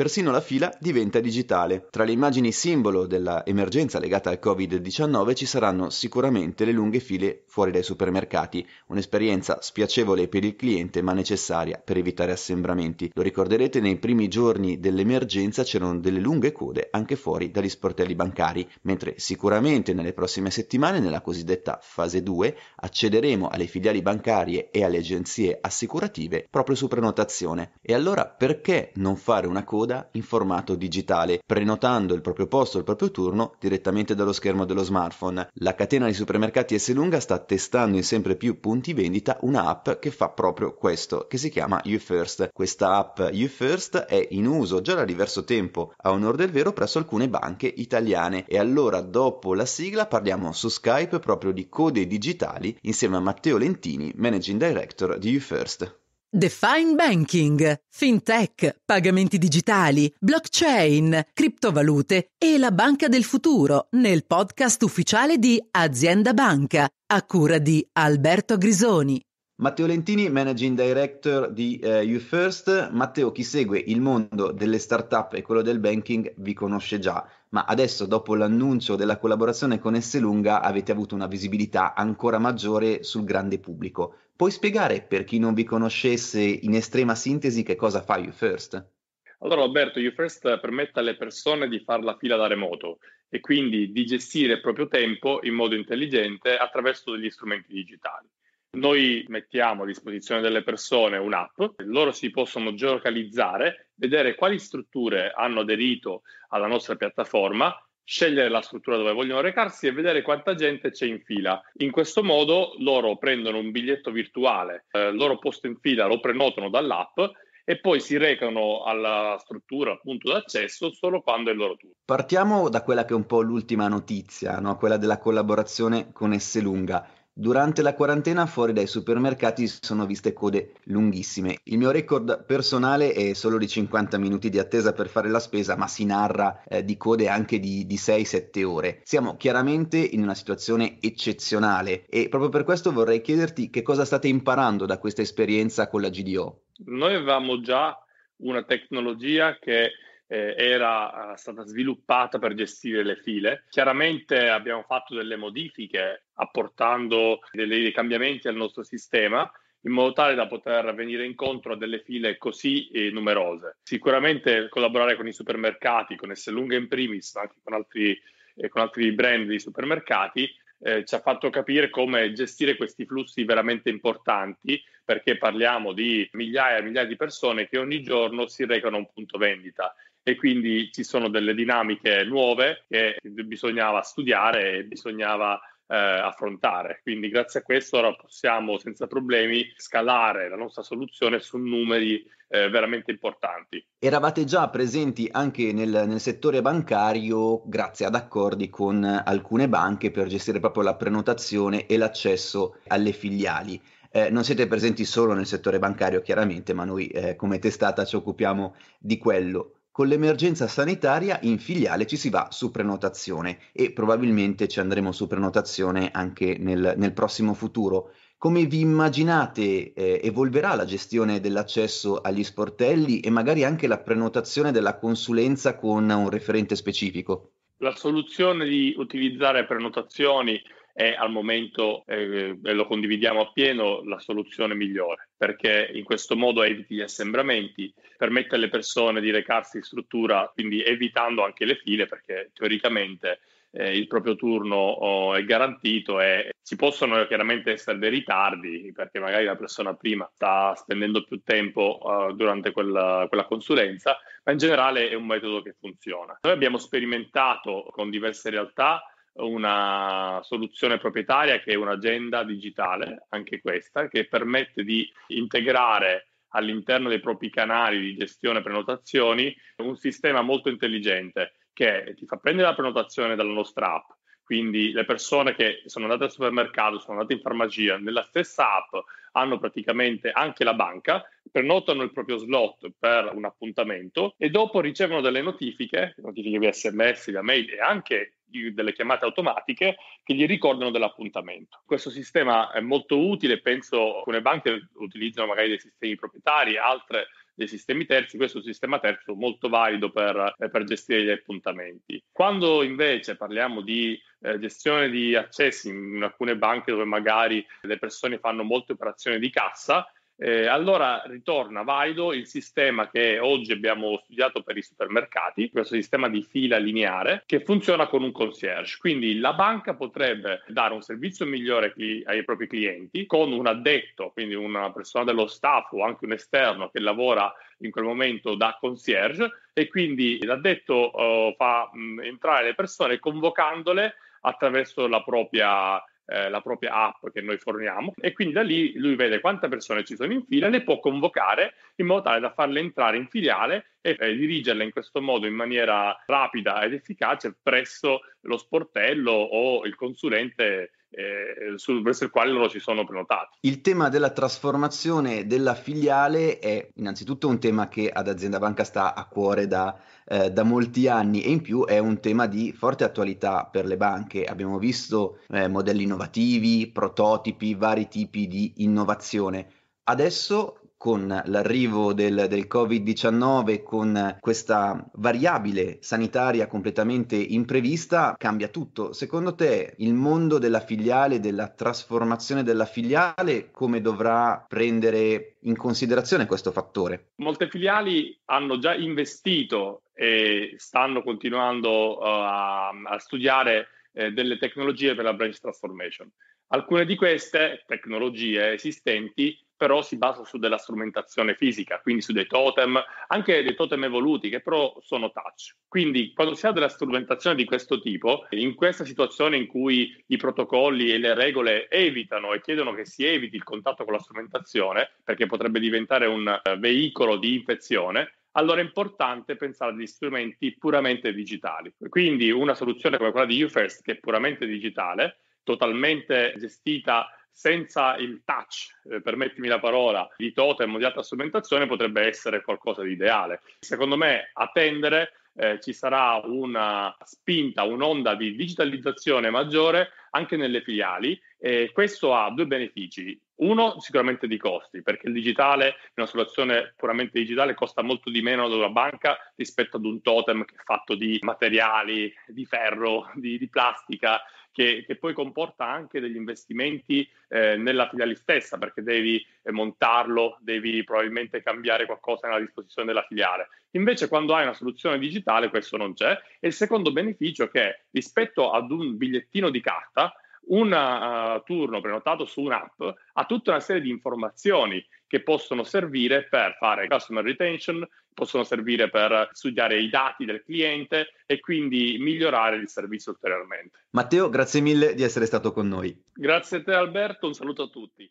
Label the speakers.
Speaker 1: Persino la fila diventa digitale. Tra le immagini simbolo dell'emergenza legata al Covid-19 ci saranno sicuramente le lunghe file fuori dai supermercati, un'esperienza spiacevole per il cliente ma necessaria per evitare assembramenti. Lo ricorderete nei primi giorni dell'emergenza c'erano delle lunghe code anche fuori dagli sportelli bancari, mentre sicuramente nelle prossime settimane nella cosiddetta fase 2 accederemo alle filiali bancarie e alle agenzie assicurative proprio su prenotazione. E allora perché non fare una coda coda in formato digitale, prenotando il proprio posto, il proprio turno direttamente dallo schermo dello smartphone. La catena di supermercati Esselunga sta testando in sempre più punti vendita una app che fa proprio questo, che si chiama YouFirst. Questa app YouFirst è in uso già da diverso tempo, a onore del vero presso alcune banche italiane. E allora dopo la sigla parliamo su Skype proprio di code digitali insieme a Matteo Lentini, Managing Director di YouFirst. Define Banking, FinTech, pagamenti digitali, blockchain, criptovalute e la banca del futuro nel podcast ufficiale di Azienda Banca, a cura di Alberto Grisoni. Matteo Lentini, Managing Director di eh, YouFirst. Matteo, chi segue il mondo delle start-up e quello del banking vi conosce già, ma adesso dopo l'annuncio della collaborazione con Esselunga avete avuto una visibilità ancora maggiore sul grande pubblico. Puoi spiegare per chi non vi conoscesse in estrema sintesi che cosa fa YouFirst?
Speaker 2: Allora Roberto, YouFirst permette alle persone di fare la fila da remoto e quindi di gestire il proprio tempo in modo intelligente attraverso degli strumenti digitali. Noi mettiamo a disposizione delle persone un'app, loro si possono geolocalizzare, vedere quali strutture hanno aderito alla nostra piattaforma scegliere la struttura dove vogliono recarsi e vedere quanta gente c'è in fila. In questo modo loro prendono un biglietto virtuale, eh, loro posto in fila lo prenotano dall'app e poi si recano alla struttura, al punto d'accesso, solo quando è il loro turno.
Speaker 1: Partiamo da quella che è un po' l'ultima notizia, no? quella della collaborazione con S. Lunga. Durante la quarantena fuori dai supermercati sono viste code lunghissime. Il mio record personale è solo di 50 minuti di attesa per fare la spesa, ma si narra eh, di code anche di, di 6-7 ore. Siamo chiaramente in una situazione eccezionale e proprio per questo vorrei chiederti che cosa state imparando da questa esperienza con la GDO.
Speaker 2: Noi avevamo già una tecnologia che eh, era eh, stata sviluppata per gestire le file. Chiaramente abbiamo fatto delle modifiche apportando dei cambiamenti al nostro sistema in modo tale da poter venire incontro a delle file così eh, numerose. Sicuramente collaborare con i supermercati, con Esselunga in primis, ma anche con altri, eh, con altri brand di supermercati, eh, ci ha fatto capire come gestire questi flussi veramente importanti, perché parliamo di migliaia e migliaia di persone che ogni giorno si recano a un punto vendita e quindi ci sono delle dinamiche nuove che bisognava studiare e bisognava eh, affrontare. Quindi grazie a questo ora possiamo senza problemi scalare la nostra soluzione su numeri eh, veramente importanti.
Speaker 1: Eravate già presenti anche nel, nel, settore bancario grazie ad accordi con alcune banche per gestire proprio la prenotazione e l'accesso alle filiali. Eh, non siete presenti solo nel settore bancario chiaramente, ma noi eh, come testata ci occupiamo di quello. Con l'emergenza sanitaria in filiale ci si va su prenotazione e probabilmente ci andremo su prenotazione anche nel, nel prossimo futuro. Come vi immaginate eh, evolverà la gestione dell'accesso agli sportelli e magari anche la prenotazione della consulenza con un referente specifico?
Speaker 2: La soluzione di utilizzare prenotazioni è al momento, eh, e lo condividiamo appieno, la soluzione migliore, perché in questo modo eviti gli assembramenti, permette alle persone di recarsi in struttura, quindi evitando anche le file, perché teoricamente eh, il proprio turno oh, è garantito e ci possono chiaramente essere dei ritardi perché magari la persona prima sta spendendo più tempo uh, durante quella, quella, consulenza, ma in generale è un metodo che funziona. Noi abbiamo sperimentato con diverse realtà una soluzione proprietaria che è un'agenda digitale, anche questa, che permette di integrare all'interno dei propri canali di gestione prenotazioni un sistema molto intelligente che ti fa prendere la prenotazione dalla nostra app, quindi le persone che sono andate al supermercato, sono andate in farmacia, nella stessa app hanno praticamente anche la banca, prenotano il proprio slot per un appuntamento e dopo ricevono delle notifiche, notifiche via sms, via mail e anche delle chiamate automatiche che gli ricordano dell'appuntamento. Questo sistema è molto utile, penso alcune banche utilizzano magari dei sistemi proprietari, altre dei sistemi terzi, questo è un sistema terzo molto valido per, eh, per gestire gli appuntamenti. Quando invece parliamo di eh, gestione di accessi in alcune banche dove magari le persone fanno molte operazioni di cassa, eh, allora ritorna valido il sistema che oggi abbiamo studiato per i supermercati, questo sistema di fila lineare che funziona con un concierge. Quindi la banca potrebbe dare un servizio migliore cli- ai propri clienti con un addetto, quindi una persona dello staff o anche un esterno che lavora in quel momento da concierge e quindi l'addetto uh, fa mh, entrare le persone convocandole attraverso la propria eh, la propria app che noi forniamo e quindi da lì lui vede quante persone ci sono in fila e le può convocare in modo tale da farle entrare in filiale e eh, dirigerle in questo modo in maniera rapida ed efficace presso lo sportello o il consulente eh, sul, verso il quale loro si sono prenotati.
Speaker 1: Il tema della trasformazione della filiale è innanzitutto un tema che ad Azienda Banca sta a cuore da, eh, da molti anni e in più è un tema di forte attualità per le banche. Abbiamo visto eh, modelli innovativi, prototipi, vari tipi di innovazione. Adesso con l'arrivo del, del, Covid-19, con questa variabile sanitaria completamente imprevista, cambia tutto. Secondo te il mondo della filiale, della trasformazione della filiale, come dovrà prendere in considerazione questo fattore?
Speaker 2: Molte filiali hanno già investito e stanno continuando uh, a, a, studiare eh, delle tecnologie per la branch transformation. Alcune di queste tecnologie esistenti però si basa su della strumentazione fisica, quindi su dei totem, anche dei totem evoluti che però sono touch. Quindi quando si ha della strumentazione di questo tipo, in questa situazione in cui i protocolli e le regole evitano e chiedono che si eviti il contatto con la strumentazione, perché potrebbe diventare un eh, veicolo di infezione, allora è importante pensare agli strumenti puramente digitali. Quindi una soluzione come quella di UFirst, che è puramente digitale, totalmente gestita senza il touch, eh, permettimi la parola, di totem o di alta strumentazione potrebbe essere qualcosa di ideale. Secondo me attendere eh, ci sarà una spinta, un'onda di digitalizzazione maggiore anche nelle filiali e questo ha due benefici. Uno, sicuramente di costi, perché il digitale, in una soluzione puramente digitale, costa molto di meno da una banca rispetto ad un totem che è fatto di materiali, di ferro, di, di plastica, che, che, poi comporta anche degli investimenti eh, nella filiale stessa, perché devi eh, montarlo, devi probabilmente cambiare qualcosa nella disposizione della filiale. Invece, quando hai una soluzione digitale, questo non c'è. E il secondo beneficio è che rispetto ad un bigliettino di carta, un uh, turno prenotato su un'app ha tutta una serie di informazioni che possono servire per fare customer retention, possono servire per studiare i dati del cliente e quindi migliorare il servizio ulteriormente. Matteo, grazie mille di essere stato con noi. Grazie a te Alberto, un saluto a tutti.